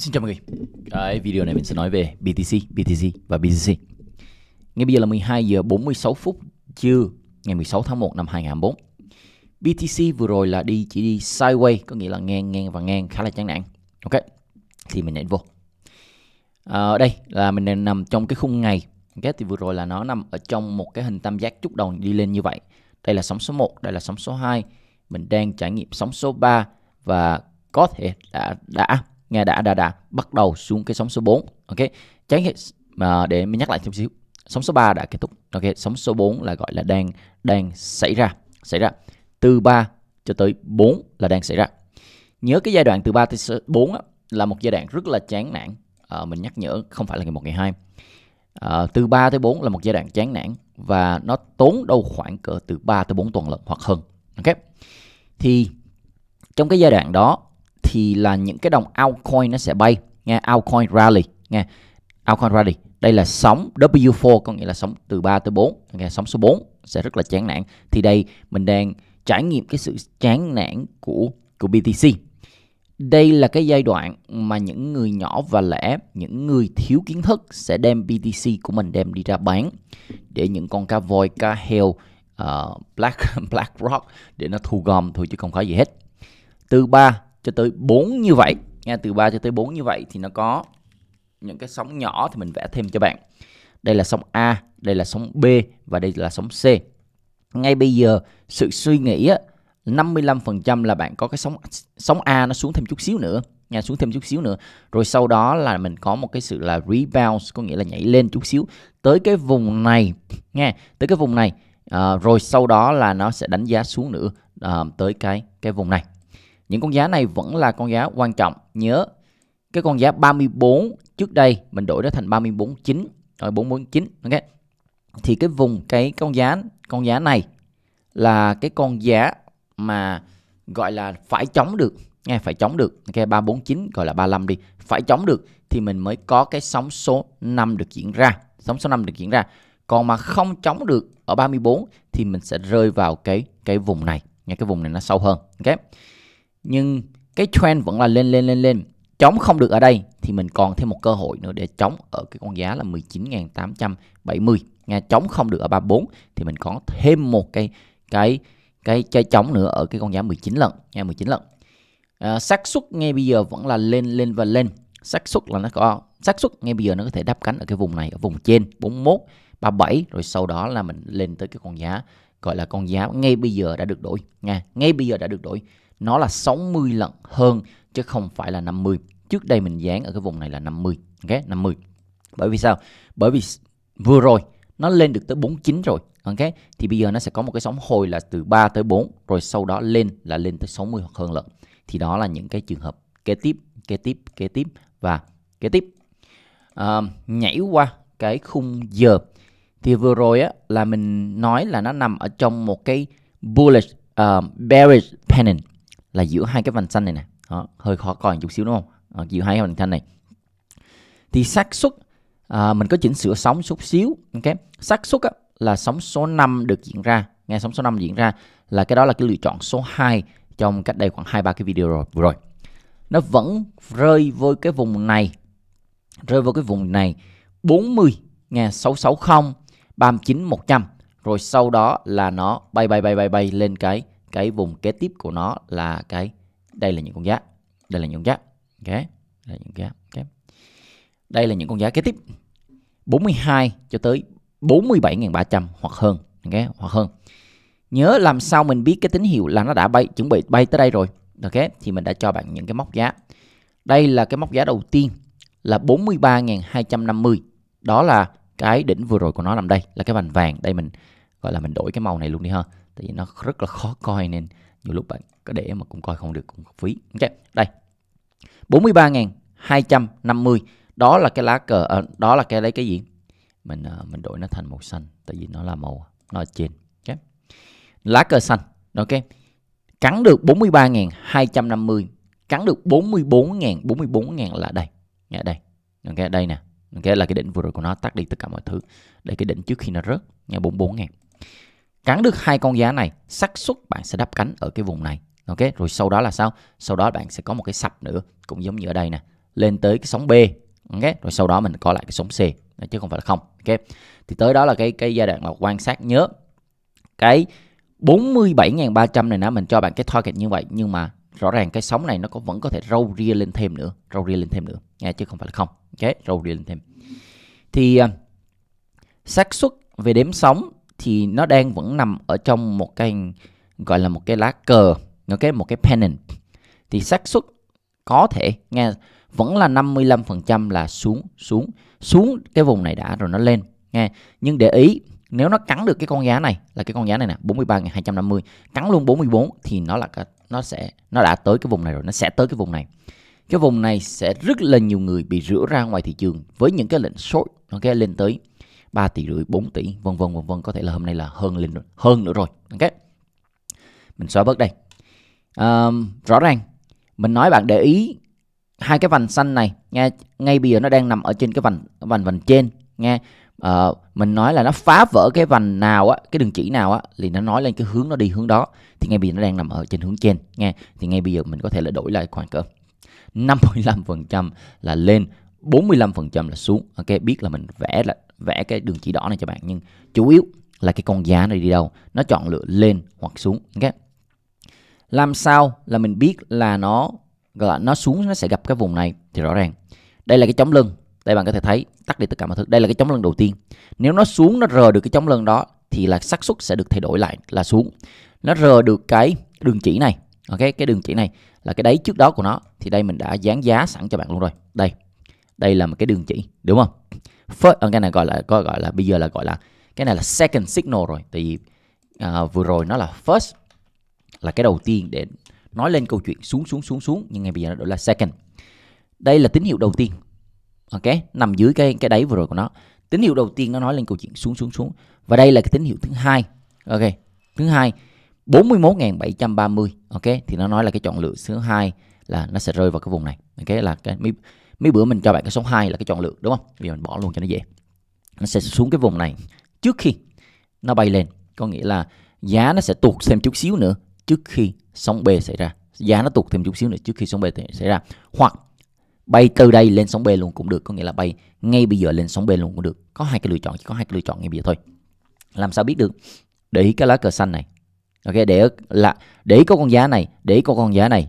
Xin chào mọi người cái Video này mình sẽ nói về BTC, BTC và BTC Ngay bây giờ là 12 giờ 46 phút trưa ngày 16 tháng 1 năm 2024 BTC vừa rồi là đi chỉ đi sideways Có nghĩa là ngang ngang và ngang khá là chán nản Ok Thì mình nện vô à, Đây là mình đang nằm trong cái khung ngày Ok thì vừa rồi là nó nằm ở trong một cái hình tam giác chút đầu đi lên như vậy Đây là sóng số 1, đây là sóng số 2 Mình đang trải nghiệm sóng số 3 Và có thể đã đã nghe đã đã đã bắt đầu xuống cái sóng số 4 ok tránh mà để mình nhắc lại thêm xíu sóng số 3 đã kết thúc ok sóng số 4 là gọi là đang đang xảy ra xảy ra từ 3 cho tới 4 là đang xảy ra nhớ cái giai đoạn từ 3 tới 4 á, là một giai đoạn rất là chán nản à, mình nhắc nhở không phải là ngày một ngày hai à, từ 3 tới 4 là một giai đoạn chán nản và nó tốn đâu khoảng cỡ từ 3 tới 4 tuần lận hoặc hơn ok thì trong cái giai đoạn đó thì là những cái đồng altcoin nó sẽ bay nghe altcoin rally nghe altcoin rally đây là sóng W4 có nghĩa là sóng từ 3 tới 4 nghe sóng số 4 sẽ rất là chán nản thì đây mình đang trải nghiệm cái sự chán nản của của BTC đây là cái giai đoạn mà những người nhỏ và lẻ, những người thiếu kiến thức sẽ đem BTC của mình đem đi ra bán để những con cá voi, cá heo, uh, black black rock để nó thu gom thôi chứ không có gì hết. Từ 3 cho tới 4 như vậy nha từ 3 cho tới 4 như vậy thì nó có những cái sóng nhỏ thì mình vẽ thêm cho bạn đây là sóng A đây là sóng B và đây là sóng C ngay bây giờ sự suy nghĩ 55% là bạn có cái sóng sóng A nó xuống thêm chút xíu nữa nha xuống thêm chút xíu nữa rồi sau đó là mình có một cái sự là rebound có nghĩa là nhảy lên chút xíu tới cái vùng này nha tới cái vùng này à, rồi sau đó là nó sẽ đánh giá xuống nữa à, tới cái cái vùng này những con giá này vẫn là con giá quan trọng. Nhớ cái con giá 34 trước đây mình đổi nó thành 349 rồi 449 ok. Thì cái vùng cái con giá con giá này là cái con giá mà gọi là phải chống được nghe phải chống được ok 349 gọi là 35 đi phải chống được thì mình mới có cái sóng số 5 được diễn ra sóng số 5 được diễn ra còn mà không chống được ở 34 thì mình sẽ rơi vào cái cái vùng này nghe cái vùng này nó sâu hơn ok nhưng cái trend vẫn là lên lên lên lên chống không được ở đây thì mình còn thêm một cơ hội nữa để chống ở cái con giá là 19.870 nha chống không được ở 34 thì mình có thêm một cái cái cái chơi chống nữa ở cái con giá 19 lần nha 19 lần à, xác suất ngay bây giờ vẫn là lên lên và lên xác suất là nó có xác suất ngay bây giờ nó có thể đáp cánh ở cái vùng này ở vùng trên 41 37 rồi sau đó là mình lên tới cái con giá gọi là con giá ngay bây giờ đã được đổi nha ngay bây giờ đã được đổi nó là 60 lần hơn chứ không phải là 50 trước đây mình dán ở cái vùng này là 50 ok 50 bởi vì sao bởi vì vừa rồi nó lên được tới 49 rồi ok thì bây giờ nó sẽ có một cái sóng hồi là từ 3 tới 4 rồi sau đó lên là lên tới 60 hoặc hơn lần thì đó là những cái trường hợp kế tiếp kế tiếp kế tiếp và kế tiếp à, nhảy qua cái khung giờ thì vừa rồi á là mình nói là nó nằm ở trong một cái bullish uh, à, bearish pennant là giữa hai cái vành xanh này nè đó, hơi khó coi chút xíu đúng không đó, ờ, giữa hai cái vành xanh này thì xác suất à, mình có chỉnh sửa sóng chút xíu ok xác suất là sóng số 5 được diễn ra nghe sóng số 5 diễn ra là cái đó là cái lựa chọn số 2 trong cách đây khoảng hai ba cái video rồi vừa rồi nó vẫn rơi vô cái vùng này rơi vào cái vùng này 40 nghe 660 39 100 rồi sau đó là nó bay bay bay bay bay lên cái cái vùng kế tiếp của nó là cái đây là những con giá đây là những con giá ok đây là những giá ok đây là những con giá kế tiếp 42 cho tới 47.300 hoặc hơn ok hoặc hơn nhớ làm sao mình biết cái tín hiệu là nó đã bay chuẩn bị bay tới đây rồi ok thì mình đã cho bạn những cái móc giá đây là cái móc giá đầu tiên là 43.250 đó là cái đỉnh vừa rồi của nó nằm đây là cái vành vàng đây mình gọi là mình đổi cái màu này luôn đi ha tại vì nó rất là khó coi nên nhiều lúc bạn có để mà cũng coi không được cũng phí ok đây 43.250 đó là cái lá cờ à, đó là cái lấy cái gì mình à, mình đổi nó thành màu xanh tại vì nó là màu nó ở trên ok lá cờ xanh ok cắn được 43.250 cắn được 44.000 44.000 là đây ở đây ok đây nè ok là cái đỉnh vừa rồi của nó tắt đi tất cả mọi thứ đây cái đỉnh trước khi nó rớt nha 44.000 cắn được hai con giá này xác suất bạn sẽ đắp cánh ở cái vùng này ok rồi sau đó là sao sau đó bạn sẽ có một cái sập nữa cũng giống như ở đây nè lên tới cái sóng b ok rồi sau đó mình có lại cái sóng c chứ không phải là không ok thì tới đó là cái cái giai đoạn là quan sát nhớ cái 47.300 này nè mình cho bạn cái target như vậy nhưng mà rõ ràng cái sóng này nó có vẫn có thể râu ria lên thêm nữa râu ria lên thêm nữa nha chứ không phải là không ok râu ria lên thêm thì à, xác suất về đếm sóng thì nó đang vẫn nằm ở trong một cái gọi là một cái lá cờ nó cái một cái pennant thì xác suất có thể nghe vẫn là 55% là xuống xuống xuống cái vùng này đã rồi nó lên nghe nhưng để ý nếu nó cắn được cái con giá này là cái con giá này nè 43 250 cắn luôn 44 thì nó là nó sẽ nó đã tới cái vùng này rồi nó sẽ tới cái vùng này cái vùng này sẽ rất là nhiều người bị rửa ra ngoài thị trường với những cái lệnh short ok lên tới 3 tỷ rưỡi 4 tỷ vân vân vân vân có thể là hôm nay là hơn lên hơn nữa rồi ok mình xóa bớt đây um, rõ ràng mình nói bạn để ý hai cái vành xanh này nha ngay bây giờ nó đang nằm ở trên cái vành vành vành trên nha uh, ờ, mình nói là nó phá vỡ cái vành nào á cái đường chỉ nào á thì nó nói lên cái hướng nó đi hướng đó thì ngay bây giờ nó đang nằm ở trên hướng trên nha thì ngay bây giờ mình có thể là đổi lại khoảng cỡ 55% là lên 45% là xuống ok biết là mình vẽ là vẽ cái đường chỉ đỏ này cho bạn nhưng chủ yếu là cái con giá này đi đâu nó chọn lựa lên hoặc xuống ok làm sao là mình biết là nó gọi là nó xuống nó sẽ gặp cái vùng này thì rõ ràng đây là cái chống lưng đây bạn có thể thấy tắt đi tất cả mọi thứ đây là cái chống lưng đầu tiên nếu nó xuống nó rờ được cái chống lưng đó thì là xác suất sẽ được thay đổi lại là xuống nó rờ được cái đường chỉ này ok cái đường chỉ này là cái đáy trước đó của nó thì đây mình đã dán giá sẵn cho bạn luôn rồi đây đây là một cái đường chỉ đúng không first ở ờ, cái này gọi là có gọi là bây giờ là gọi là cái này là second signal rồi tại vì à, vừa rồi nó là first là cái đầu tiên để nói lên câu chuyện xuống xuống xuống xuống nhưng ngay bây giờ nó đổi là second đây là tín hiệu đầu tiên ok nằm dưới cái cái đáy vừa rồi của nó tín hiệu đầu tiên nó nói lên câu chuyện xuống xuống xuống và đây là cái tín hiệu thứ hai ok thứ hai 41.730 ok thì nó nói là cái chọn lựa thứ hai là nó sẽ rơi vào cái vùng này ok là cái mấy bữa mình cho bạn cái số 2 là cái chọn lựa đúng không bây giờ mình bỏ luôn cho nó dễ nó sẽ xuống cái vùng này trước khi nó bay lên có nghĩa là giá nó sẽ tụt thêm chút xíu nữa trước khi sóng B xảy ra giá nó tụt thêm chút xíu nữa trước khi sóng B xảy ra hoặc bay từ đây lên sóng B luôn cũng được có nghĩa là bay ngay bây giờ lên sóng B luôn cũng được có hai cái lựa chọn chỉ có hai cái lựa chọn ngay bây giờ thôi làm sao biết được để ý cái lá cờ xanh này ok để là để ý có con giá này để ý có con giá này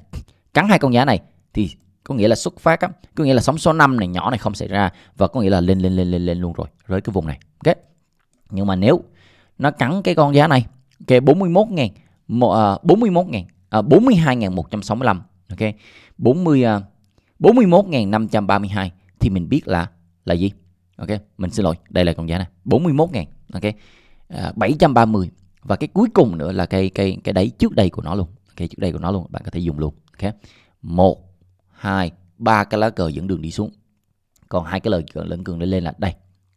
cắn hai con giá này thì có nghĩa là xuất phát á có nghĩa là sóng số 5 này nhỏ này không xảy ra và có nghĩa là lên lên lên lên lên luôn rồi rơi cái vùng này ok nhưng mà nếu nó cắn cái con giá này ok 41 ngàn uh, 41 à, ngàn uh, à, 42 ngàn 165 ok 40 uh, 41 ngàn 532 thì mình biết là là gì ok mình xin lỗi đây là con giá này 41 ngàn ok uh, à, 730 và cái cuối cùng nữa là cây cây cái đáy trước đây của nó luôn ok trước đây của nó luôn bạn có thể dùng luôn ok một hai ba cái lá cờ dẫn đường đi xuống còn hai cái lời lẫn cường lên lên là đây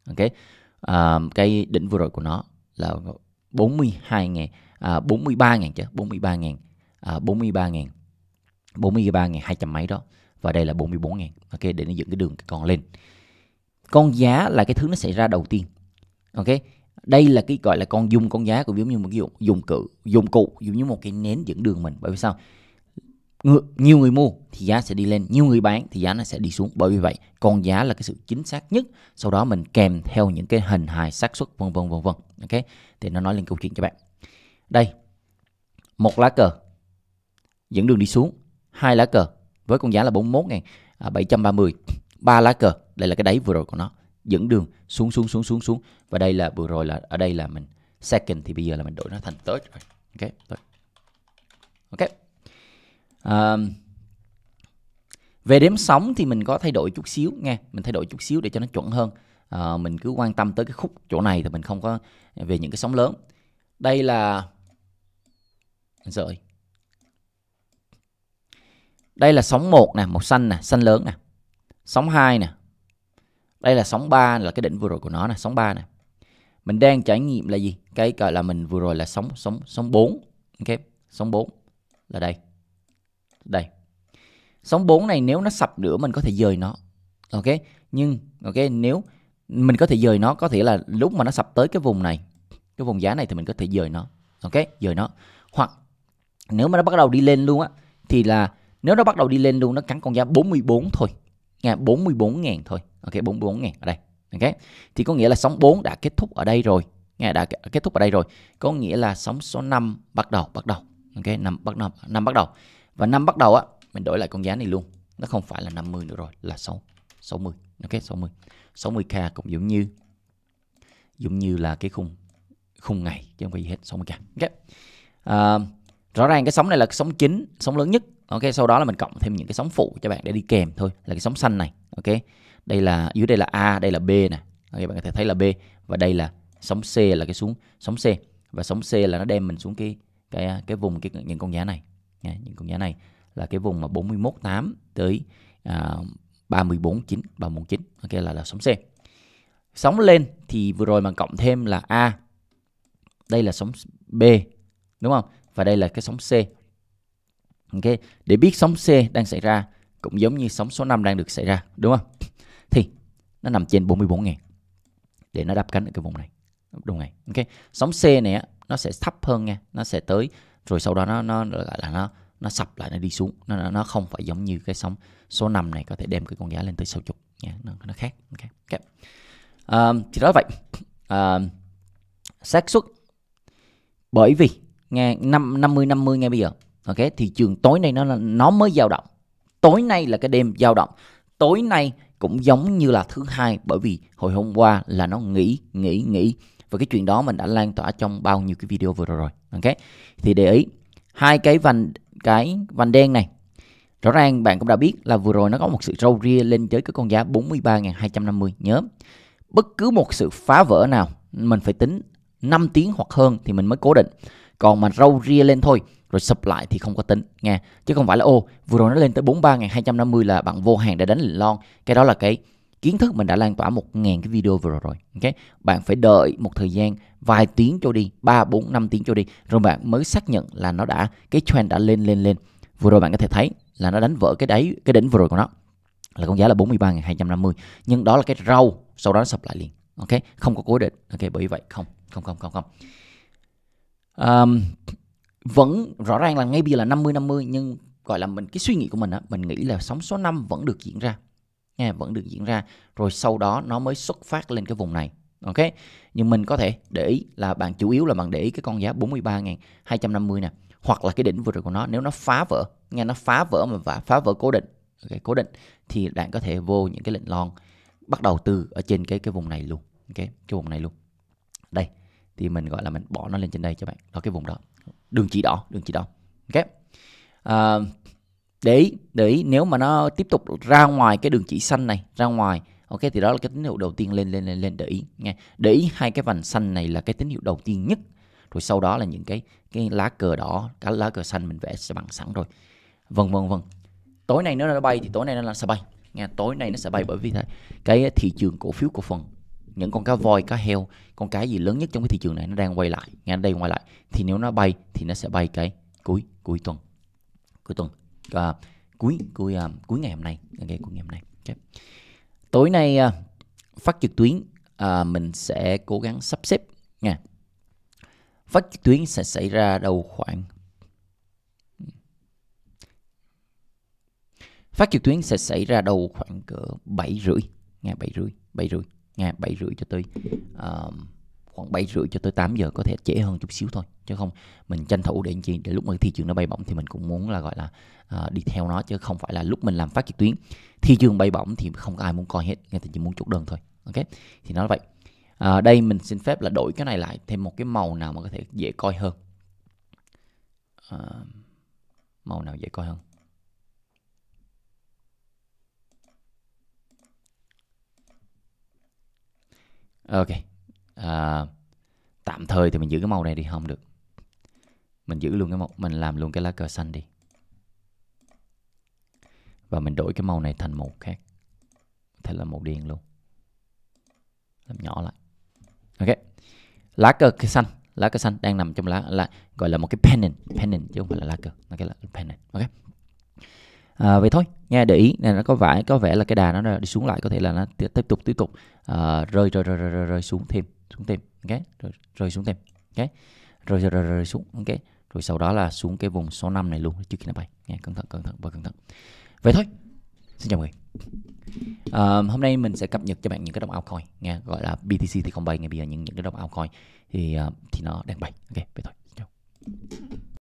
ok à, cái đỉnh vừa rồi của nó là 42 ngàn à, 43 ngàn chứ 43 ngàn à, 43 ngàn 43 ngàn 200 mấy đó và đây là 44 ngàn ok để nó dựng cái đường còn lên con giá là cái thứ nó xảy ra đầu tiên ok đây là cái gọi là con dung con giá của giống như một cái dụng dụng cụ dụng cụ giống như một cái nến dẫn đường mình bởi vì sao nhiều người mua thì giá sẽ đi lên nhiều người bán thì giá nó sẽ đi xuống bởi vì vậy con giá là cái sự chính xác nhất sau đó mình kèm theo những cái hình hài xác suất vân vân vân vân ok thì nó nói lên câu chuyện cho bạn đây một lá cờ dẫn đường đi xuống hai lá cờ với con giá là 41.730 à, ba lá cờ đây là cái đáy vừa rồi của nó dẫn đường xuống xuống xuống xuống xuống và đây là vừa rồi là ở đây là mình second thì bây giờ là mình đổi nó thành tới. rồi ok third. ok à, về đếm sóng thì mình có thay đổi chút xíu nghe mình thay đổi chút xíu để cho nó chuẩn hơn à, mình cứ quan tâm tới cái khúc chỗ này thì mình không có về những cái sóng lớn đây là rồi đây là sóng 1 nè, màu xanh nè, xanh lớn nè. Sóng 2 nè. Đây là sóng 3 là cái đỉnh vừa rồi của nó nè, sóng 3 nè. Mình đang trải nghiệm là gì? Cái gọi là mình vừa rồi là sóng sóng sóng 4, ok? Sóng 4 là đây đây sóng 4 này nếu nó sập nữa mình có thể dời nó ok nhưng ok nếu mình có thể dời nó có thể là lúc mà nó sập tới cái vùng này cái vùng giá này thì mình có thể dời nó ok dời nó hoặc nếu mà nó bắt đầu đi lên luôn á thì là nếu nó bắt đầu đi lên luôn nó cắn con giá 44 thôi nha 44 ngàn thôi ok 44 ngàn ở đây ok thì có nghĩa là sóng 4 đã kết thúc ở đây rồi nghe đã kết thúc ở đây rồi có nghĩa là sóng số 5 bắt đầu bắt đầu ok năm bắt đầu năm bắt đầu và năm bắt đầu á mình đổi lại con giá này luôn nó không phải là 50 nữa rồi là 6 60 ok 60 60k cũng giống như giống như là cái khung khung ngày chứ không phải gì hết 60k ok à, rõ ràng cái sóng này là cái sóng chính sóng lớn nhất ok sau đó là mình cộng thêm những cái sóng phụ cho bạn để đi kèm thôi là cái sóng xanh này ok đây là dưới đây là a đây là b nè ok bạn có thể thấy là b và đây là sóng c là cái xuống sóng c và sóng c là nó đem mình xuống cái cái cái vùng cái những con giá này nha, những con giá này là cái vùng mà 41.8 tới à, 34.9 349 ok là là sóng C sóng lên thì vừa rồi mà cộng thêm là A đây là sóng B đúng không và đây là cái sóng C ok để biết sóng C đang xảy ra cũng giống như sóng số 5 đang được xảy ra đúng không thì nó nằm trên 44 ngàn để nó đáp cánh ở cái vùng này đúng này ok sóng C này á, nó sẽ thấp hơn nha nó sẽ tới rồi sau đó nó nó gọi là nó nó sập lại nó đi xuống nó nó không phải giống như cái sóng số 5 này có thể đem cái con giá lên tới 60 nha nó, nó khác okay. Okay. Um, thì đó vậy um, xác suất bởi vì nghe 5 50 50 ngay bây giờ ok thị trường tối nay nó nó mới dao động tối nay là cái đêm dao động tối nay cũng giống như là thứ hai bởi vì hồi hôm qua là nó nghỉ nghỉ nghỉ và cái chuyện đó mình đã lan tỏa trong bao nhiêu cái video vừa rồi rồi ok thì để ý hai cái vành cái vành đen này rõ ràng bạn cũng đã biết là vừa rồi nó có một sự râu ria lên tới cái con giá 43.250 nhớ bất cứ một sự phá vỡ nào mình phải tính 5 tiếng hoặc hơn thì mình mới cố định còn mà râu ria lên thôi rồi sập lại thì không có tính nha chứ không phải là ô vừa rồi nó lên tới 43.250 là bạn vô hàng để đánh lon cái đó là cái kiến thức mình đã lan tỏa 1.000 cái video vừa rồi ok bạn phải đợi một thời gian vài tiếng cho đi 3, 4, 5 tiếng cho đi rồi bạn mới xác nhận là nó đã cái trend đã lên lên lên vừa rồi bạn có thể thấy là nó đánh vỡ cái đáy cái đỉnh vừa rồi của nó là con giá là 43.250 nhưng đó là cái rau sau đó nó sập lại liền ok không có cố định ok bởi vậy không không không không không um, vẫn rõ ràng là ngay bây giờ là 50 50 nhưng gọi là mình cái suy nghĩ của mình á mình nghĩ là sóng số 5 vẫn được diễn ra nha vẫn được diễn ra rồi sau đó nó mới xuất phát lên cái vùng này ok nhưng mình có thể để ý là bạn chủ yếu là bạn để ý cái con giá 43.250 nè hoặc là cái đỉnh vừa rồi của nó nếu nó phá vỡ nghe nó phá vỡ mà và phá vỡ cố định okay, cố định thì bạn có thể vô những cái lệnh lon bắt đầu từ ở trên cái cái vùng này luôn ok cái vùng này luôn đây thì mình gọi là mình bỏ nó lên trên đây cho bạn đó cái vùng đó đường chỉ đỏ đường chỉ đỏ ok à, để ý để ý nếu mà nó tiếp tục ra ngoài cái đường chỉ xanh này ra ngoài ok thì đó là cái tín hiệu đầu tiên lên lên lên lên để ý nghe để ý hai cái vành xanh này là cái tín hiệu đầu tiên nhất rồi sau đó là những cái cái lá cờ đỏ cái lá cờ xanh mình vẽ sẽ bằng sẵn rồi vân vân vân tối nay nó đã bay thì tối nay nó sẽ bay nghe tối nay nó sẽ bay bởi vì thế cái thị trường cổ phiếu cổ phần những con cá voi cá heo con cá gì lớn nhất trong cái thị trường này nó đang quay lại nghe đây quay lại thì nếu nó bay thì nó sẽ bay cái cuối cuối tuần cuối tuần uh, cuối cuối uh, cuối ngày hôm nay ok cuối ngày hôm nay okay. tối nay uh, phát trực tuyến uh, mình sẽ cố gắng sắp xếp nha phát trực tuyến sẽ xảy ra đầu khoảng phát trực tuyến sẽ xảy ra đầu khoảng cỡ bảy rưỡi ngày bảy rưỡi bảy rưỡi ngày bảy rưỡi cho tôi uh, khoảng 7 rưỡi cho tới 8 giờ có thể trễ hơn chút xíu thôi chứ không mình tranh thủ để làm chi để lúc mà thị trường nó bay bổng thì mình cũng muốn là gọi là uh, đi theo nó chứ không phải là lúc mình làm phát trực tuyến thị trường bay bổng thì không có ai muốn coi hết người ta chỉ muốn chốt đơn thôi ok thì nó vậy à, đây mình xin phép là đổi cái này lại thêm một cái màu nào mà có thể dễ coi hơn à, màu nào dễ coi hơn ok à, tạm thời thì mình giữ cái màu này đi không được mình giữ luôn cái màu mình làm luôn cái lá cờ xanh đi và mình đổi cái màu này thành màu khác thành là màu đen luôn làm nhỏ lại ok lá cờ xanh lá cờ xanh đang nằm trong lá là gọi là một cái pennant pennant chứ không phải là lá cờ nó cái là pennant ok à, vậy thôi nghe để ý này nó có vẻ có vẻ là cái đà nó đi xuống lại có thể là nó tiếp tục tiếp tục à, rơi, rơi, rơi rơi rơi rơi xuống thêm xuống tìm ok rồi, rồi xuống tìm ok rồi rồi, rồi rồi xuống ok rồi sau đó là xuống cái vùng số 5 này luôn trước khi nó bay nghe cẩn thận cẩn thận và cẩn thận vậy thôi xin chào mọi người à, hôm nay mình sẽ cập nhật cho bạn những cái đồng altcoin nghe gọi là BTC thì không bay ngay bây giờ những những cái đồng altcoin thì uh, thì nó đang bay ok vậy thôi Xin chào